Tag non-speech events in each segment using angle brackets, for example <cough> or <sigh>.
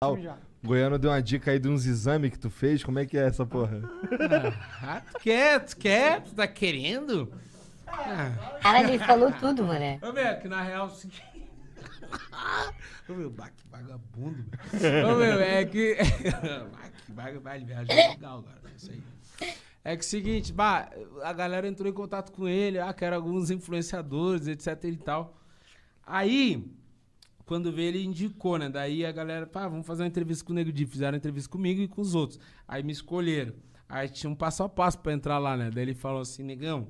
tal. Goiano deu uma dica aí de uns exames que tu fez. Como é que é essa porra? Ah, tu quer? Tu quer? Tu tá querendo? Ah. Cara, ele falou tudo, mané. Ô, meu, que na real é o seguinte. Ô, meu, vagabundo. Ô, meu, é que. <laughs> Que vagabundo, legal agora. Né, isso aí. É que é o seguinte, bah, a galera entrou em contato com ele, ah, que eram alguns influenciadores, etc e tal. Aí, quando veio, ele indicou, né? Daí a galera, pá, vamos fazer uma entrevista com o Nego Di. Fizeram entrevista comigo e com os outros. Aí me escolheram. Aí tinha um passo a passo pra entrar lá, né? Daí ele falou assim, negão,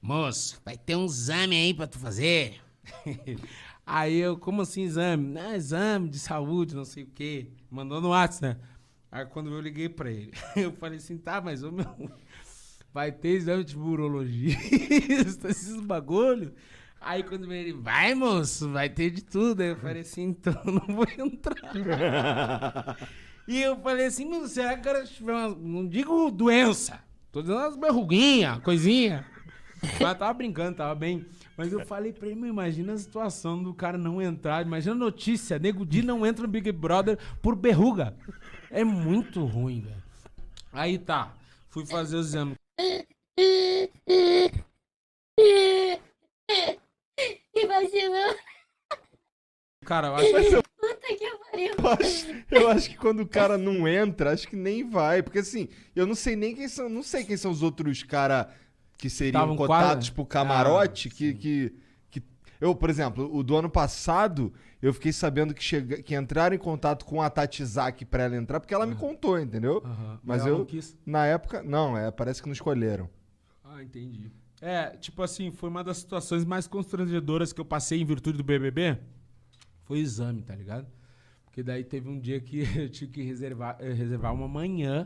moço, vai ter um exame aí pra tu fazer. <laughs> aí eu, como assim exame? exame de saúde, não sei o quê. Mandou no WhatsApp, né? Aí quando eu liguei pra ele, <laughs> eu falei assim, tá, mas o meu... Vai ter exame de urologista, <laughs> esses bagulho? Aí quando veio ele, vai moço, vai ter de tudo. Aí eu falei assim, então não vou entrar. <laughs> e eu falei assim, mano, será que o cara tiver uma, não digo doença, tô dizendo umas berruguinhas, coisinha. Mas tava brincando, tava bem. Mas eu falei pra ele, imagina a situação do cara não entrar, imagina a notícia, Nego de não entra no Big Brother por berruga. É muito ruim, velho. Aí tá, fui fazer o exame. <laughs> Cara, eu acho que. <laughs> Puta que pariu. Eu acho, que quando o cara não entra, acho que nem vai. Porque assim, eu não sei nem quem são. Não sei quem são os outros caras que seriam Tavam cotados quadra? pro camarote, ah, que, que, que. Eu, por exemplo, o do ano passado, eu fiquei sabendo que, chega, que entraram em contato com a Tati Zaki pra ela entrar, porque ela uhum. me ah. contou, entendeu? Uhum. Mas eu, na época, não, é, parece que não escolheram. Ah, entendi. É, tipo assim, foi uma das situações mais constrangedoras que eu passei em virtude do BBB, foi exame, tá ligado? Porque daí teve um dia que <laughs> eu tive que reservar, eh, reservar uma manhã.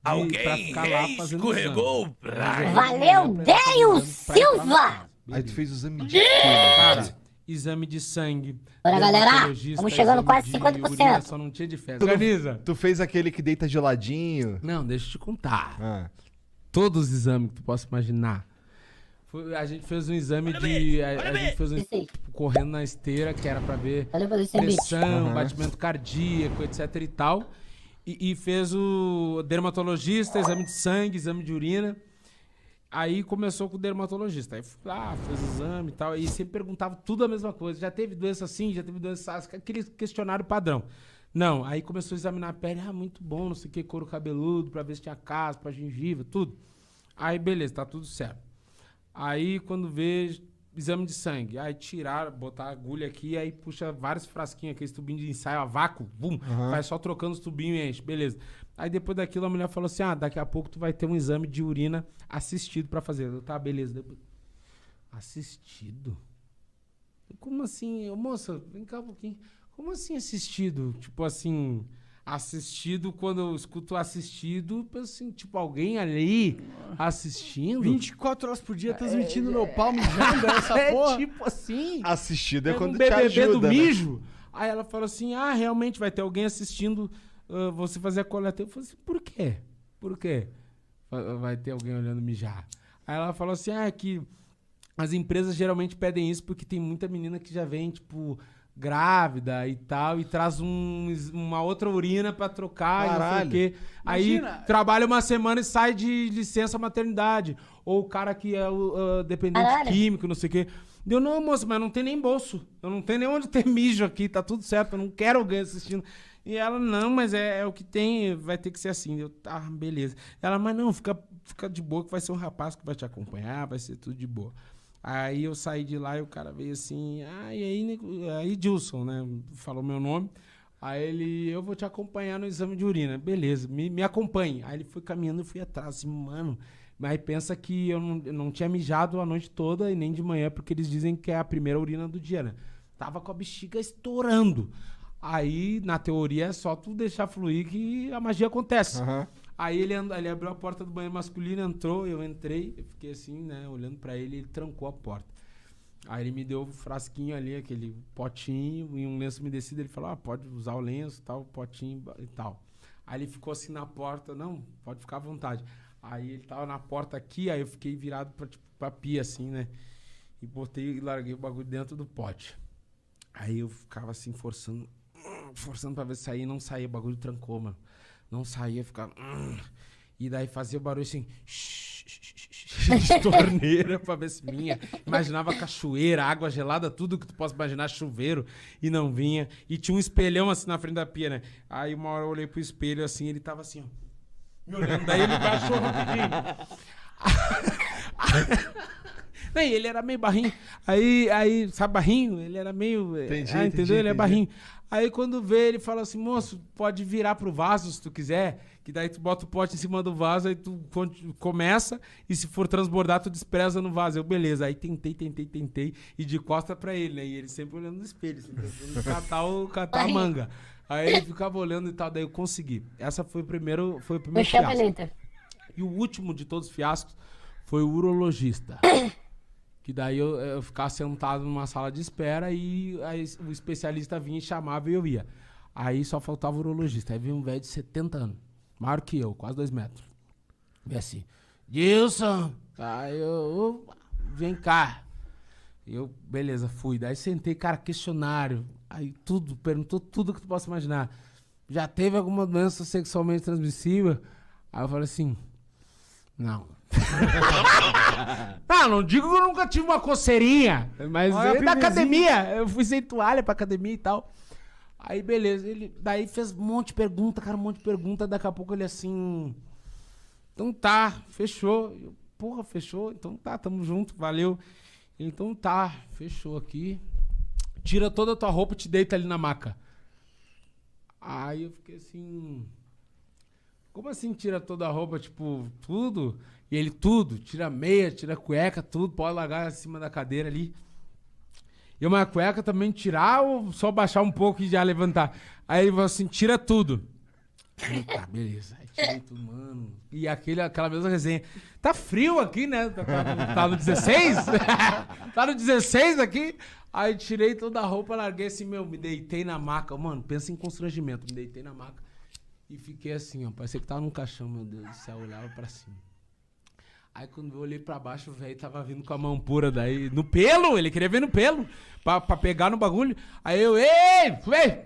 De, Alguém pra ficar lá fazendo escorregou. Exame. Valeu, Deio Silva! Aí tu fez o exame de sangue. Né? exame de sangue. Bora, galera! Estamos chegando quase 50%. Urina, só não tinha de festa. Tu, Organiza! Tu fez aquele que deita geladinho? Não, deixa eu te contar. Ah. Todos os exames que tu possa imaginar. Foi, a gente fez um exame Olha de. A, a, gente fez um exame correndo na esteira, que era pra ver pressão, uhum. batimento cardíaco, etc e tal. E, e, fez o dermatologista, exame de sangue, exame de urina. Aí começou com o dermatologista. Aí fui lá, fez o exame e tal. E sempre perguntava tudo a mesma coisa. Já teve doença assim, já teve doença assim, aquele questionário padrão. Não, aí começou a examinar a pele, ah, muito bom, não sei o que, couro cabeludo, pra ver se tinha caspa, gengiva, tudo. Aí beleza, tá tudo certo. Aí quando vê exame de sangue, aí tirar, botar a agulha aqui, aí puxa vários frasquinhos, aqueles tubinhos de ensaio a vácuo, bum, uhum. vai só trocando os tubinhos e enche, beleza. Aí depois daquilo a mulher falou assim: "Ah, daqui a pouco tu vai ter um exame de urina assistido para fazer". Eu, tá, beleza. Depois... Assistido. Como assim? Moça, vem cá um pouquinho. Como assim assistido? Tipo assim, assistido, quando eu escuto assistido, assim, tipo, alguém ali assistindo. 24 horas por dia é, transmitindo é, meu pau mijando <laughs> essa é, porra. É tipo assim. Assistido é, quando um te ajuda, do né? mijo. Aí ela falou assim: ah, realmente vai ter alguém assistindo uh, você fazer a coleta. Eu falei assim: por quê? Por quê? Vai ter alguém olhando mijar. Aí ela falou assim: ah, é que as empresas geralmente pedem isso porque tem muita menina que já vem, tipo grávida e tal, e traz um, uma outra urina para trocar Caralho. e não sei o quê. Aí trabalha uma semana e sai de licença maternidade. Ou o cara que é uh, dependente Caralho. químico, não sei o quê. Deu, não, moço, mas não tem nem bolso. Eu não tenho nem onde ter <laughs> mijo aqui, tá tudo certo, eu não quero alguém assistindo. E ela, não, mas é, é o que tem, vai ter que ser assim. Eu, tá, beleza. Ela, mas não, fica, fica de boa que vai ser um rapaz que vai te acompanhar, vai ser tudo de boa. Aí eu saí de lá e o cara veio assim, ah, e aí, aí Dilson, né? Falou meu nome. Aí ele, eu vou te acompanhar no exame de urina. Beleza, me, me acompanhe. Aí ele foi caminhando, eu fui atrás, assim, mano. Mas pensa que eu não, não tinha mijado a noite toda e nem de manhã, porque eles dizem que é a primeira urina do dia, né? Tava com a bexiga estourando. Aí, na teoria, é só tu deixar fluir que a magia acontece. Uhum. Aí ele, and, ele abriu a porta do banheiro masculino, entrou, eu entrei, eu fiquei assim, né, olhando para ele, ele trancou a porta. Aí ele me deu um frasquinho ali, aquele potinho, e um lenço umedecido, ele falou, ah, pode usar o lenço, tal, potinho e tal. Aí ele ficou assim na porta, não, pode ficar à vontade. Aí ele tava na porta aqui, aí eu fiquei virado pra, tipo, pra pia, assim, né? E botei e larguei o bagulho dentro do pote. Aí eu ficava assim, forçando, forçando pra ver se saía e não saía. O bagulho trancou, mano não saía, ficava. Hum". E daí fazia o barulho assim. <laughs> De <laughs> torneira pra ver se minha. Imaginava cachoeira, água gelada, tudo que tu possa imaginar, chuveiro, e não vinha. E tinha um espelhão assim na frente da pia, né? Aí uma hora eu olhei pro espelho assim, ele tava assim, ó. Me olhando, daí ele baixou rapidinho. Aí <laughs> ele era meio barrinho. Aí, aí, sabe, barrinho? Ele era meio. Entendi, ah, entendeu? Entendi. Ele é barrinho. Aí quando vê, ele fala assim, moço, pode virar pro vaso se tu quiser, que daí tu bota o pote em cima do vaso, aí tu começa, e se for transbordar, tu despreza no vaso. Eu, beleza, aí tentei, tentei, tentei, e de costa pra ele, né? E ele sempre olhando no espelho, assim, catar, o, catar a manga. Aí ele ficava olhando e tal, daí eu consegui. Essa foi o primeiro, foi o primeiro fiasco. E o último de todos os fiascos foi o urologista. <coughs> Que daí eu, eu ficava sentado numa sala de espera e aí o especialista vinha e chamava e eu ia. Aí só faltava o urologista. Aí veio um velho de 70 anos, maior que eu, quase dois metros. E assim, Gilson, Aí eu, vem cá. Eu, beleza, fui. Daí sentei, cara, questionário. Aí tudo, perguntou tudo que tu possa imaginar. Já teve alguma doença sexualmente transmissível? Aí eu falei assim, não. <laughs> <laughs> ah, não digo que eu nunca tive uma coceirinha, mas Olha, eu, da academia, eu fui sem toalha pra academia e tal. Aí, beleza, ele daí fez um monte de pergunta, cara, um monte de pergunta, daqui a pouco ele assim. Então tá, fechou. Eu, Porra, fechou? Então tá, tamo junto, valeu. então tá, fechou aqui. Tira toda a tua roupa e te deita ali na maca. Aí eu fiquei assim. Como assim tira toda a roupa, tipo, tudo? E ele tudo, tira meia, tira cueca, tudo, pode largar acima da cadeira ali. E uma cueca também tirar ou só baixar um pouco e já levantar? Aí ele falou assim: tira tudo. Eita, tá, beleza. Aí tirei tudo, mano. E aquele, aquela mesma resenha. Tá frio aqui, né? Tá, tá, tá no 16? <laughs> tá no 16 aqui? Aí tirei toda a roupa, larguei assim, meu, me deitei na maca. Mano, pensa em constrangimento. Me deitei na maca e fiquei assim, ó. Parecia que tava num caixão, meu Deus do céu. olhava pra cima. Aí quando eu olhei pra baixo, o velho tava vindo com a mão pura daí. No pelo! Ele queria ver no pelo. Pra, pra pegar no bagulho. Aí eu, ei! Véi!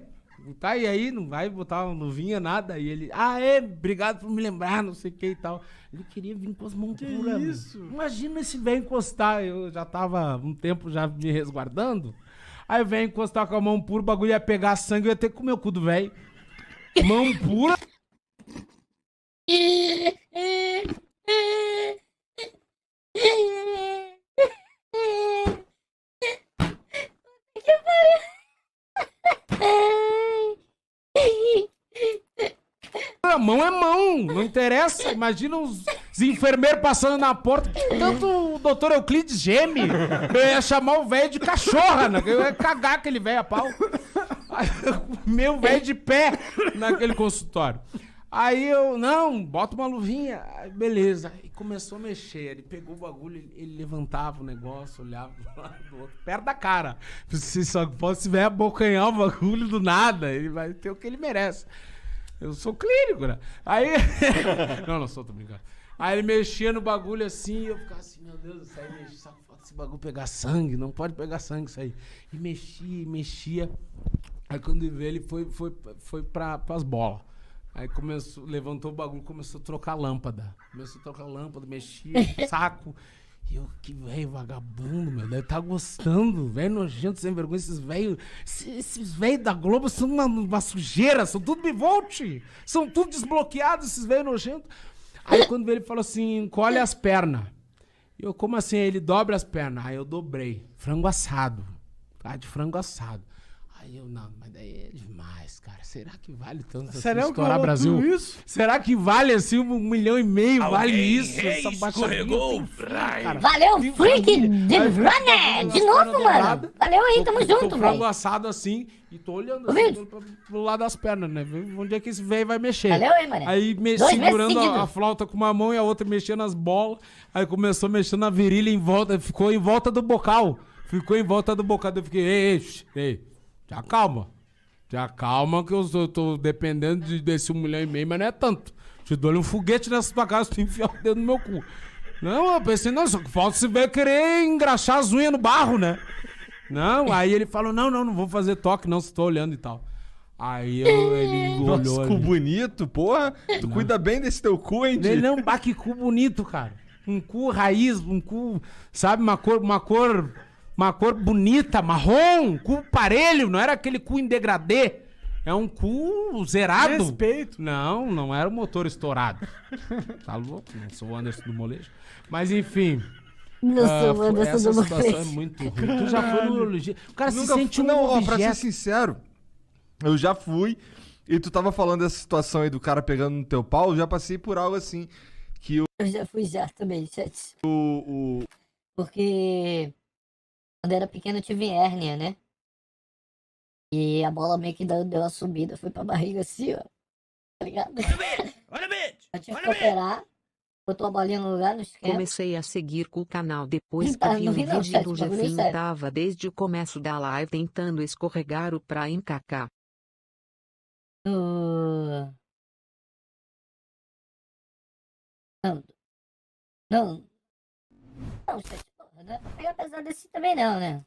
Tá, e aí, não vai botar, não vinha nada. E ele, ah, é, obrigado por me lembrar, não sei o que e tal. Ele queria vir com as mãos que puras. Isso? Imagina esse velho encostar. Eu já tava um tempo já me resguardando. Aí vem encostar com a mão pura, o bagulho ia pegar sangue, eu ia ter que comer o cu do velho. Mão pura. <laughs> mão é mão, não interessa. Imagina os, os enfermeiros passando na porta. Tanto o doutor Euclides geme, eu ia chamar o velho de cachorra, né? eu ia cagar aquele velho a pau. <laughs> meu velho de pé naquele consultório. Aí eu, não, bota uma luvinha. Aí, beleza. E começou a mexer. Ele pegou o bagulho, ele, levantava o negócio, olhava do lado do outro, perto da cara. Se só se ver abocanhar o bagulho do nada, ele vai ter o que ele merece. Eu sou clínico, né? Aí. <laughs> não, não sou, tô brincando. Aí ele mexia no bagulho assim, eu ficava assim, meu Deus, isso aí mexia, esse bagulho pegar sangue, não pode pegar sangue isso aí. E mexia, e mexia. Aí quando ele veio, ele foi, foi, foi pra, pras bolas. Aí começou, levantou o bagulho, começou a trocar lâmpada. Começou a trocar lâmpada, mexia, <laughs> saco. E eu, que velho vagabundo, meu, deve tá gostando, velho nojento, sem vergonha, esses velhos, esses velhos da Globo são uma, uma sujeira, são tudo volte, são tudo desbloqueados, esses velhos nojentos. Aí quando ele falou assim, encolhe as pernas. Eu, como assim? Ele dobra as pernas. Aí eu dobrei. Frango assado. Tá, de frango assado. Aí eu, não, mas daí é demais, cara. Será que vale tanto assim estourar que Brasil? Isso? Será que vale assim um milhão e meio? Alguém vale isso? É essa escorregou cara. Valeu, freak de runner! De novo, mano. Valeu aí, tamo tô, junto, velho. Tô frango assado assim e tô olhando assim, pro lado das pernas, né? Onde é que esse velho vai mexer? Valeu aí, mano. Aí me, segurando a, a, flauta com uma mão e a outra mexendo as bolas. Aí começou mexendo a virilha em volta, ficou em volta do bocal. Ficou em volta do bocal. Eu fiquei, ei, ei, ei. Te acalma. Te acalma que eu sou- tô dependendo de, desse um milhão e meio, mas não é tanto. Te dou um foguete nessa tua casa, tu enfiar o dedo no meu cu. Não, eu pensei, não, só que falta se ver querer engraxar as unhas no barro, né? Não, aí ele falou, não, não, não vou fazer toque, não, se tô olhando e tal. Aí eu- ele <laughs> olhou Nossa, cu ali. bonito, porra. Tu cuida bem desse teu cu, hein, Ele não, bah, que cu bonito, cara. Um cu raiz, um cu, sabe, uma cor, uma cor uma cor bonita, marrom, cu parelho, não era aquele cu em degradê. É um cu zerado. Respeito. Não, não era o um motor estourado. <laughs> tá louco? Não né? sou o Anderson do molejo. Mas enfim. Não sou o ah, Anderson do é molejo. Essa é muito ruim. Caralho. Tu já foi no... O cara Nunca se sente fui, um Não, objeto. ó, pra ser sincero, eu já fui. E tu tava falando dessa situação aí do cara pegando no teu pau. Eu já passei por algo assim. Que Eu já fui já também, Sete. O, o... Porque quando era pequeno eu tive hérnia, né? E a bola meio que deu, deu uma subida, foi pra barriga assim, ó. Tá ligado? Olha o bitch! Eu tive que operar, botou a bolinha no lugar, não Comecei a seguir com o canal depois então, que que vi o vídeo não, do Jefinho tava desde o começo da live tentando escorregar o pra encacar. Uh... Não. Não. Não, gente. Né? apesar desse pegar pesado assim também não, né?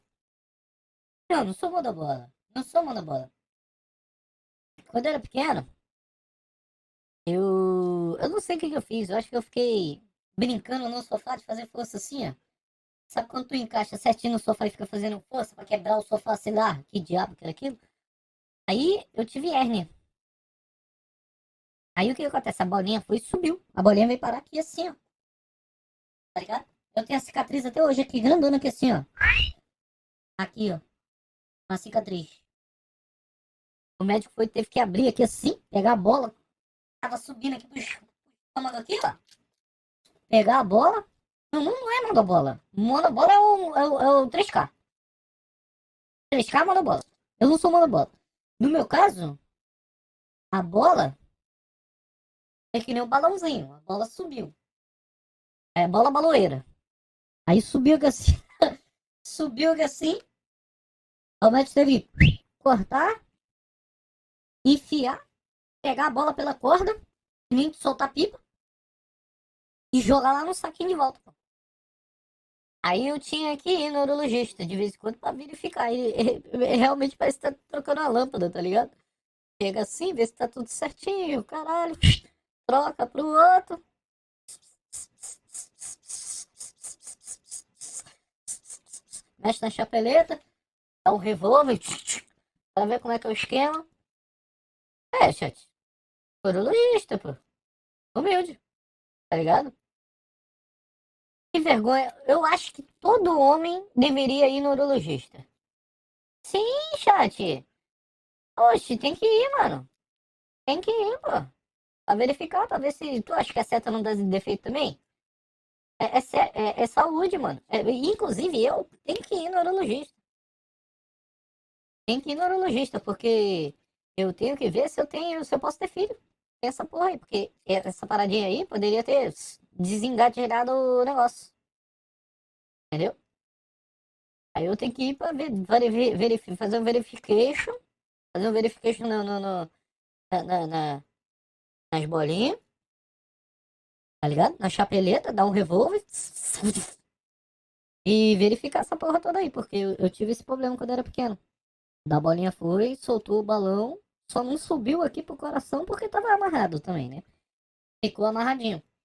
Não, não sou bola Não sou bola Quando eu era pequeno, eu. Eu não sei o que, que eu fiz. Eu acho que eu fiquei brincando no sofá de fazer força assim, ó. Sabe quando tu encaixa certinho no sofá e fica fazendo força pra quebrar o sofá, sei lá, que diabo que era aquilo? Aí eu tive hérnia. Aí o que acontece? A bolinha foi e subiu. A bolinha veio parar aqui assim, ó. Tá ligado? Eu tenho a cicatriz até hoje aqui, grandona aqui assim, ó. Aqui, ó. Uma cicatriz. O médico foi, teve que abrir aqui assim, pegar a bola. Tava subindo aqui pro estômago aqui, ó. Pegar a bola. Não, não é monobola. Monobola é o, é o, é o 3K. 3K é monobola. Eu não sou monobola. No meu caso, a bola é que nem um balãozinho. A bola subiu. É bola baloeira. Aí subiu que assim. <laughs> subiu que assim. O médico teve que cortar, enfiar, pegar a bola pela corda, nem soltar pipa e jogar lá no saquinho de volta. Aí eu tinha que ir no urologista de vez em quando pra verificar. Ele, realmente parece que tá trocando a lâmpada, tá ligado? Chega assim, vê se tá tudo certinho, caralho. Troca pro outro. mexe na chapeleta, dá um revólver, para ver como é que é o esquema. É, chat. Corologista, pô. Humilde. Tá ligado? Que vergonha. Eu acho que todo homem deveria ir no urologista. Sim, chat. Oxe, tem que ir, mano. Tem que ir, pô. Pra verificar, pra ver se tu acha que a seta não dá defeito também. É, é, é, é saúde, mano. É, inclusive, eu tenho que ir no urologista. Tenho que ir no urologista, porque eu tenho que ver se eu tenho, se eu posso ter filho. Essa porra aí, porque essa paradinha aí poderia ter desengatilhado o negócio. Entendeu? Aí eu tenho que ir pra ver, ver, fazer um verification. Fazer um verification no, no, no na, na, nas bolinhas tá ligado? Na chapeleta, dá um revólver e verificar essa porra toda aí, porque eu, eu tive esse problema quando eu era pequeno. Da bolinha foi, soltou o balão, só não subiu aqui pro coração porque tava amarrado também, né? Ficou amarradinho.